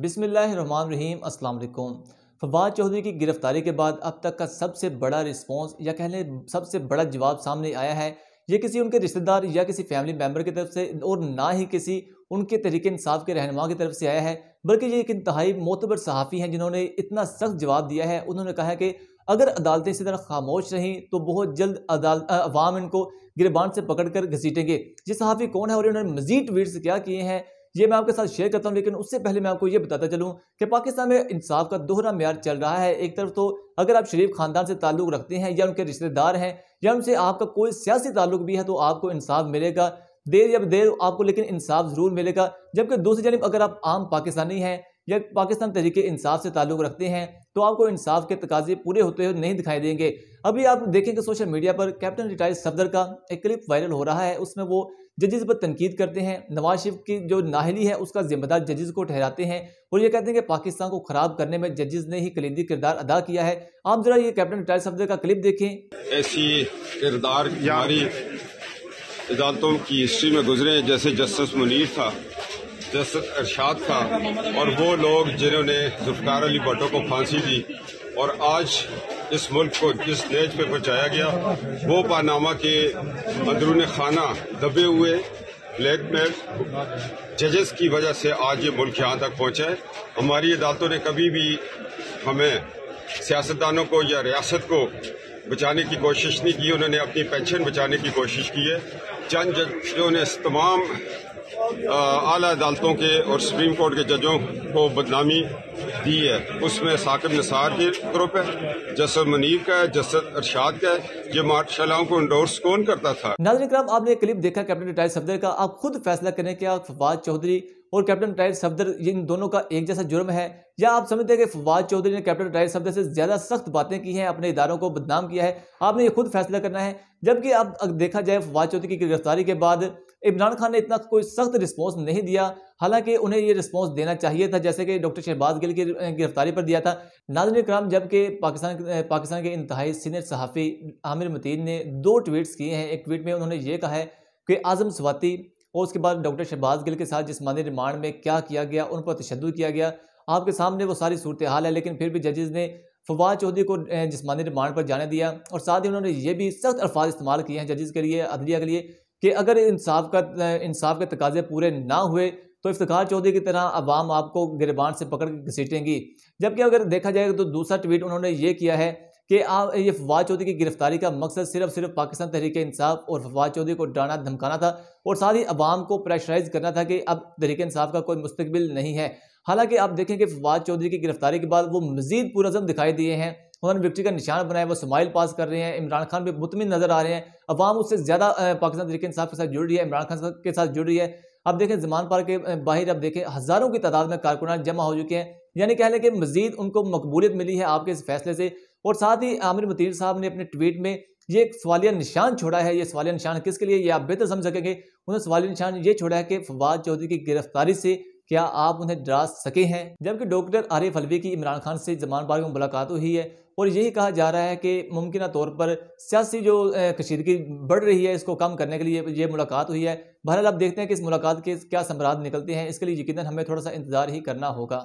बिसमीम अल्लाम फवाद चौधरी की गिरफ्तारी के बाद अब तक का सबसे बड़ा रिस्पॉन्स या कह लें सबसे बड़ा जवाब सामने आया है ये किसी उनके रिश्तेदार या किसी फैमिली मेम्बर की तरफ से और ना ही किसी उनके तरीके इंसाफ के रहनुमा की तरफ से आया है बल्कि ये एक इंतहाई मोतबर सहाफ़ी हैं जिन्होंने इतना सख्त जवाब दिया है उन्होंने कहा है कि अगर अदालतें इसी तरह खामोश रहीं तो बहुत जल्द अदालत अवाम इनको गिरबान से पकड़ कर घसीटेंगे ये सहाफ़ी कौन है और इन्होंने मजीद ट्वीट्स क्या किए हैं ये मैं आपके साथ शेयर करता हूँ लेकिन उससे पहले मैं आपको ये बताता चलूँ कि पाकिस्तान में इंसाफ का दोहरा मैार चल रहा है एक तरफ तो अगर आप शरीफ खानदान से ताल्लुक़ रखते हैं या उनके रिश्तेदार हैं या उनसे आपका कोई सियासी ताल्लुक भी है तो आपको इंसाफ मिलेगा देर या देर आपको लेकिन इंसाफ ज़रूर मिलेगा जबकि दूसरी जानब अगर आप आम पाकिस्तानी हैं या पाकिस्तान तहरीक इंसाफ से ताल्लुक़ रखते हैं तो आपको इंसाफ के तकाजे पूरे होते हुए नहीं दिखाई देंगे अभी आप देखें कि सोशल मीडिया पर कैप्टन रिटायर्ड सफदर का एक क्लिप वायरल हो रहा है उसमें वो जजेस पर तनकीद करते हैं नवाज शरीफ की जो नाहली है उसका जिम्मेदार जजेस को ठहराते हैं और ये कहते हैं कि पाकिस्तान को ख़राब करने में जजेज ने ही कलीदी किरदार अदा किया है आप ज़रा ये कैप्टन रिटायर्ड सफदर का क्लिप देखें ऐसी किरदार की हिस्ट्री में गुजरे जैसे जस्टिस मुनीर था जस्टिस अरशाद खान और वो लोग जिन्होंने जुल्फकार अली भट्टो को फांसी दी और आज इस मुल्क को जिस देश पे पहुंचाया गया वो पानामा के अंदरून खाना दबे हुए ब्लैकमेल जजेस की वजह से आज ये मुल्क यहां तक पहुंचा है हमारी अदालतों ने कभी भी हमें सियासतदानों को या रियासत को बचाने की कोशिश नहीं की उन्होंने अपनी पेंशन बचाने की कोशिश की है चंद जजों ने तमाम आला अदालतों के और सुप्रीम कोर्ट के जजों को बदनामी दी है उसमें साकिब निसार की ग्रुप है जसर मनीर का है जसर अरशाद का है ये मार्शालाओं को इंडोर्स कौन करता था नाजर आपने क्लिप देखा कैप्टन रिटायर सफदर का आप खुद फैसला करें कि फवाद चौधरी और कैप्टन टायर सफदर इन दोनों का एक जैसा जुर्म है या आप समझते हैं कि फवाद चौधरी ने कैप्टन टायर सफदर से ज़्यादा सख्त बातें की हैं अपने इदारों को बदनाम किया है आपने ये खुद फैसला करना है जबकि अब देखा जाए फवाद चौधरी की गिरफ्तारी के बाद इमरान खान ने इतना कोई सख्त रिस्पॉन्स नहीं दिया हालांकि उन्हें ये रिस्पांस देना चाहिए था जैसे कि डॉक्टर शहबाज गिल की गिरफ्तारी पर दिया था नाजन कराम जबकि पाकिस्तान पाकिस्तान के इंतहाई सीनियर सहाफ़ी आमिर मतीन ने दो ट्वीट्स किए हैं एक ट्वीट में उन्होंने ये कहा है कि आज़म स्वाति और उसके बाद डॉक्टर शहबाज गिल के साथ जिसमानी रिमांड में क्या किया गया उन पर तशद किया गया आपके सामने वो सारी सूरत हाल है लेकिन फिर भी जजेज़ ने फवाद चौधरी को जिसमानी रिमांड पर जाने दिया और साथ ही उन्होंने ये भी सख्त अल्फाज इस्तेमाल किए हैं जजेज़ के लिए अदलिया के लिए कि अगर इंसाफ का इंसाफ के तकाजे पूरे ना हुए तो इफ्तार चौधरी की तरह अवाम आपको गिरबान से पकड़ के घसीटेंगी जबकि अगर देखा जाएगा तो दूसरा ट्वीट उन्होंने ये किया है कि आप ये फवाद चौधरी की गिरफ्तारी का मकसद सिर्फ सिर्फ पाकिस्तान तहरीक इंसाफ और फवाद चौधरी को डराना धमकाना था और साथ ही अवाम को प्रेशराइज करना था कि अब तहरीक इंसाफ का कोई मुस्तबिल नहीं है हालांकि आप देखें कि फवाद चौधरी की गिरफ्तारी के बाद वो मजीद पुरजम दिखाई दिए हैं उन्होंने विक्ट्री का निशान बनाया वो स्माइल पास कर रहे हैं इमरान खान भी मुतमिन नजर आ रहे हैं अवाम उससे ज़्यादा पाकिस्तान तरीके इंसाफ के साथ जुड़ रही है इमरान खान के साथ जुड़ रही है अब देखें जमान पार के बाहर अब देखें हज़ारों की तादाद में कारकुनान जमा हो चुके हैं यानी कह लें कि मजीद उनको मकबूलियत मिली है आपके इस फैसले से और साथ ही आमिर मतीर साहब ने अपने ट्वीट में ये एक सवालिया निशान छोड़ा है ये सवालिया निशान किसके लिए ये आप बेहतर समझ सकेंगे उन्होंने सवालिया निशान ये छोड़ा है कि फवाद चौधरी की गिरफ्तारी से क्या आप उन्हें डरा सके हैं जबकि डॉक्टर आरिफ अलवी की इमरान खान से जमान बार में मुलाकात हुई है और यही कहा जा रहा है कि मुमकिन तौर पर सियासी जो कशीदगी बढ़ रही है इसको कम करने के लिए ये मुलाकात हुई है बहरहाल आप देखते हैं कि इस मुलाकात के क्या सम्राध निकलते हैं इसके लिए यकीन हमें थोड़ा सा इंतजार ही करना होगा